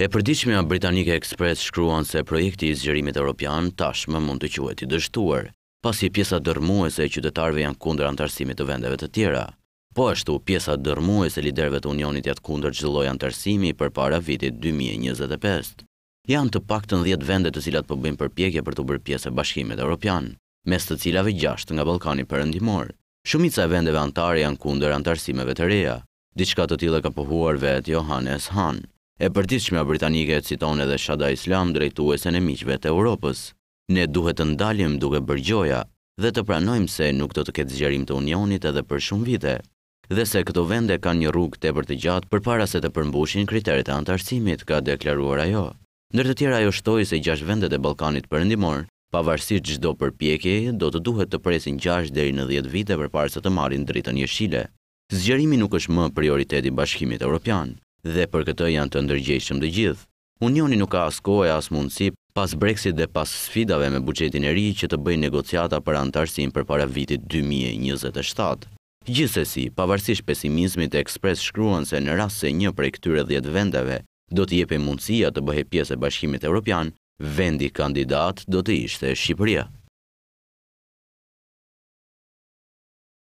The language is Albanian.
E a Britanike Express shkruan se projekti i zgjerimit Europian tashmë mund të quet i dështuar, pasi pjesa dërmuese e qytetarve janë kunder antarësimit të vendeve të tjera. Po ashtu, pjesa dërmuese liderve të unionit jatë kunder gjëlloj antarësimi për para vitit 2025. Janë të pak të në 10 vendet të cilat përbim po përpjekje për të bërë pjese bashkimit Europian, mes të cilave 6 nga Balkani përëndimor. Shumica e vendeve antarë janë kunder antarësimeve të reja, diçka të tila ka pëhuar vetë Johannes Hanë. E përtishme Britanike citon edhe Shada Islam drejtuesen e miqve të Europës. Ne duhet të ndalim duke bërgjoja dhe të pranojmë se nuk do të ketë zgjerim të unionit edhe për shumë vite, dhe se këto vende ka një rrug të e për të gjatë për para se të përmbushin kriterit e antarësimit, ka deklaruar ajo. Nër të tjera ajo shtoj se gjash vendet e Balkanit endimor, pavarësit gjdo pjekje, do të duhet të presin gjash deri në 10 vite për para se të marin dritën jeshile. Zgjerimi nuk është më prioriteti bashkimit Europian dhe për këtë janë të ndërgjeshëm të gjithë. Unioni nuk ka asko e as mundësi pas Brexit dhe pas sfidave me buqetin e ri që të bëjnë negociata për antarësin për para vitit 2027. Gjithsesi, pavarësisht pesimizmit e ekspres shkruan se në rrasë se një prej këtyre dhjetë vendeve do të jepe mundësia të bëhe pjesë e bashkimit e Europian, vendi kandidat do të ishte Shqipëria.